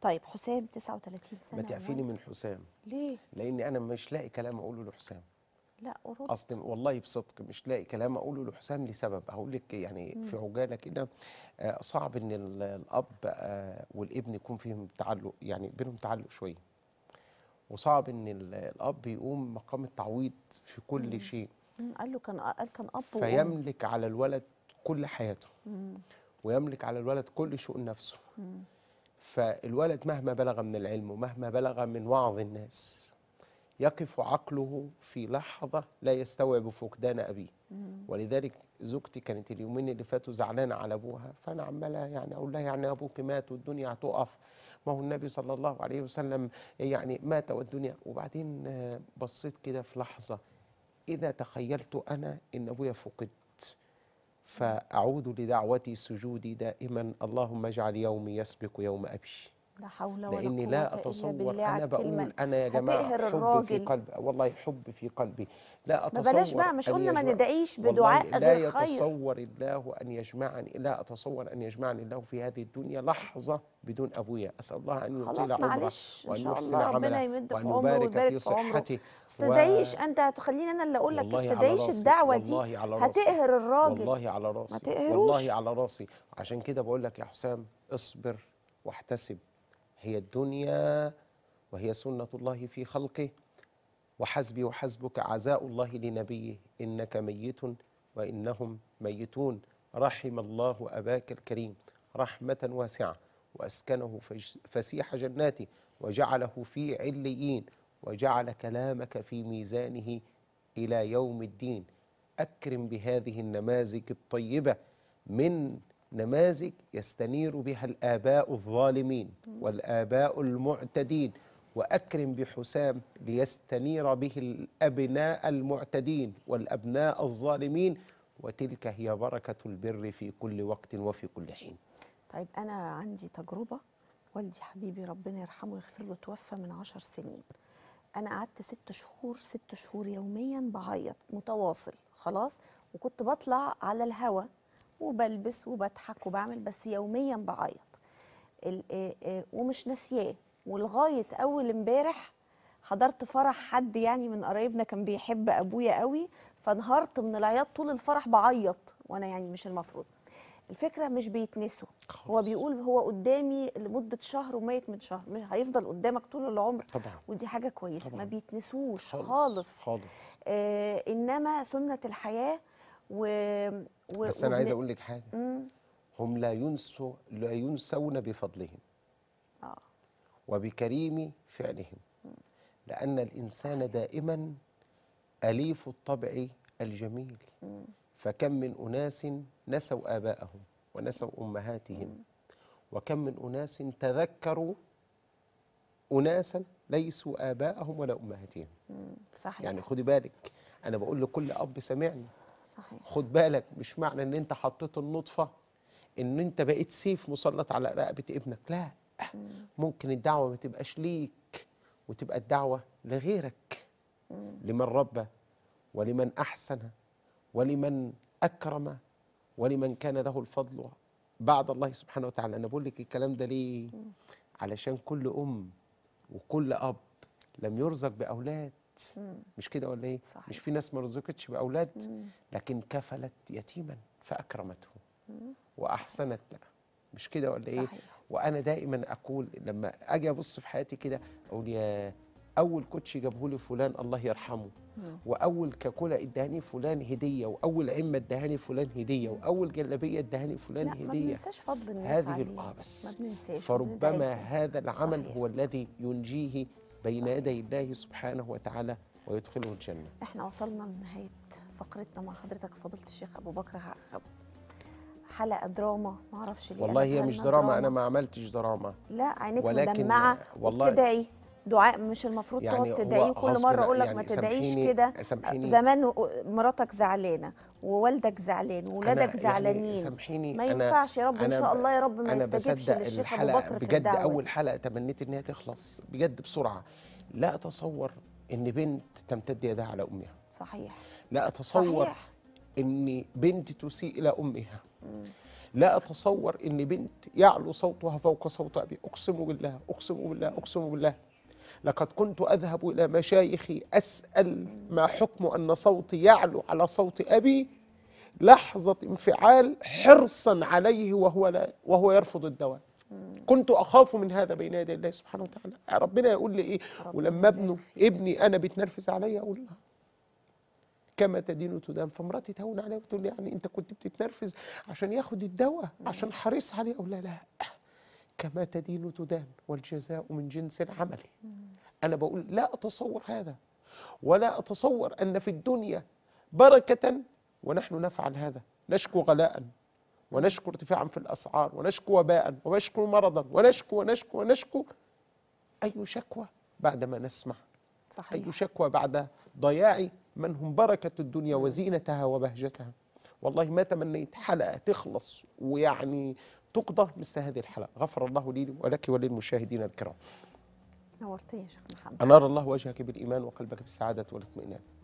طيب حسام 39 سنه ما تعفيني يعني. من حسام ليه لاني انا مش لاقي كلام اقوله لحسام لا أرد. اصلا والله بصدق مش لاقي كلام اقوله لحسام لسبب هقول لك يعني مم. في عجاله كده آه، صعب ان الاب آه، والابن يكون فيهم تعلق يعني بينهم تعلق شويه وصعب ان الاب يقوم مقام التعويض في كل مم. شيء مم. قال له كان قال كان اب فيملك على الولد كل حياته مم. ويملك على الولد كل شؤون نفسه مم. فالولد مهما بلغ من العلم ومهما بلغ من وعظ الناس يقف عقله في لحظة لا يستوعب فقدان أبيه ولذلك زوجتي كانت اليومين اللي فاتوا زعلانة على أبوها فأنا عمالة يعني أقول لها يعني أبوك مات والدنيا هتقف ما هو النبي صلى الله عليه وسلم يعني مات والدنيا وبعدين آه، بصيت كده في لحظة إذا تخيلت أنا إن أبويا فقد فأعود لدعوتي سجودي دائما اللهم اجعل يومي يسبق يوم أبي لا حول ولا لاني لا اتصور انا بقول انا يا جماعه حب في قلبي والله حب في قلبي لا اتصور ما بلاش بقى مش قلنا ما ندعيش بدعاء غير خير لا يتصور الله ان يجمعني لا اتصور ان يجمعني الله في هذه الدنيا لحظه بدون ابويا اسال الله ان يطيل عمره وان يحسن عمله وان يبارك في صحته ما تدعيش انت هتخليني انا اللي اقول لك ما تدعيش الدعوه دي على راسي. هتقهر الراجل والله على راسي ما تقهروش والله على راسي عشان كده بقول لك يا حسام اصبر واحتسب هي الدنيا وهي سنة الله في خلقه وحسبي وحسبك عزاء الله لنبيه إنك ميت وإنهم ميتون رحم الله أباك الكريم رحمة واسعة وأسكنه فسيح جناته وجعله في عليين وجعل كلامك في ميزانه إلى يوم الدين أكرم بهذه النماذج الطيبة من نماذج يستنير بها الآباء الظالمين والآباء المعتدين وأكرم بحسام ليستنير به الأبناء المعتدين والأبناء الظالمين وتلك هي بركة البر في كل وقت وفي كل حين طيب أنا عندي تجربة والدي حبيبي ربنا يرحمه ويغفر له توفى من عشر سنين أنا قعدت ست شهور ست شهور يوميا بعيط متواصل خلاص وكنت بطلع على الهواء وبلبس وبضحك وبعمل بس يوميا بعيط ومش ناسياه ولغايه اول امبارح حضرت فرح حد يعني من قرايبنا كان بيحب ابويا قوي فانهارت من العياط طول الفرح بعيط وانا يعني مش المفروض الفكره مش بيتنسوا هو بيقول هو قدامي لمده شهر وميت من شهر مش هيفضل قدامك طول العمر طبعا ودي حاجه كويسه ما بيتنسوش خالص خالص, خالص. آه انما سنه الحياه و... و... بس انا عايز اقول لك حاجه مم. هم لا ينسوا لا ينسون بفضلهم آه. وبكريم فعلهم لان الانسان دائما اليف الطبع الجميل فكم من اناس نسوا اباءهم ونسوا امهاتهم وكم من اناس تذكروا اناسا ليسوا اباءهم ولا امهاتهم صحيح يعني خدي بالك انا بقول لكل اب سمعني صحيح. خد بالك مش معنى ان انت حطيت النطفه ان انت بقيت سيف مسلط على رقبه ابنك لا مم. ممكن الدعوه ما تبقاش ليك وتبقى الدعوه لغيرك مم. لمن ربى ولمن احسن ولمن اكرم ولمن كان له الفضل بعد الله سبحانه وتعالى انا بقول لك الكلام ده ليه مم. علشان كل ام وكل اب لم يرزق باولاد مش كده ولا ايه صحيح. مش في ناس ما رزقتش باولاد لكن كفلت يتيما فاكرمته واحسنت له مش كده ولا إيه؟ صحيح. ايه وانا دائما اقول لما اجي ابص في حياتي كده اقول يا اول كوتش جابه لي فلان الله يرحمه مم. واول كاكولا ادهاني فلان هديه واول عمه ادهاني فلان هديه واول جلابيه ادهاني فلان لا هديه ما بننساش فضل الناس هذه اه بس ما بننساش فربما هذا العمل صحيح. هو الذي ينجيه بين يدي الله سبحانه وتعالى ويدخله الجنة احنا وصلنا لنهاية فقرتنا مع حضرتك فضيلة الشيخ أبو بكر عقب حلقة دراما ما اعرفش ليه والله هي مش دراما, دراما أنا ما عملتش دراما لا عينيك مدمعة والله وبتدعي دعاء مش المفروض يعني تقعد تدعيه كل مره اقول لك يعني ما تدعيش كده زمان مراتك زعلانه ووالدك زعلان وولادك يعني زعلانين يعني سامحيني ما ينفعش يا رب ان شاء الله يا رب ما أنا يستجيبش للشيخ ابو بكر بجد اول حلقه تمنيت ان هي تخلص بجد بسرعه لا اتصور ان بنت تمتد يدها على امها صحيح لا اتصور صحيح. ان بنت تسيء الى امها مم. لا اتصور ان بنت يعلو صوتها فوق صوت ابي اقسم بالله اقسم بالله اقسم بالله لقد كنت أذهب إلى مشايخي أسأل ما حكم أن صوتي يعلو على صوت أبي لحظة انفعال حرصا عليه وهو, لا وهو يرفض الدواء كنت أخاف من هذا بين يدي الله سبحانه وتعالى ربنا يقول لي إيه ولما ابنه ابني أنا بيتنرفز عليا أقول له كما تدين تدان فمراتي تهون عليا وتقول لي يعني انت كنت بتتنرفز عشان ياخد الدواء عشان حريص عليه اقول لا لا كما تدين تدان والجزاء من جنس العمل أنا بقول لا أتصور هذا ولا أتصور أن في الدنيا بركة ونحن نفعل هذا نشكو غلاء ونشكو ارتفاعا في الأسعار ونشكو وباء ونشكو مرضا ونشكو ونشكو ونشكو أي شكوى بعد ما نسمع صحيح. أي شكوى بعد ضياع من هم بركة الدنيا وزينتها وبهجتها والله ما تمنيت حلقة تخلص ويعني تقضى مثل هذه الحلقة غفر الله لي ولك وللمشاهدين الكرام نورتني يا شيخ محمد أنار الله وجهك بالإيمان وقلبك بالسعادة والاطمئنان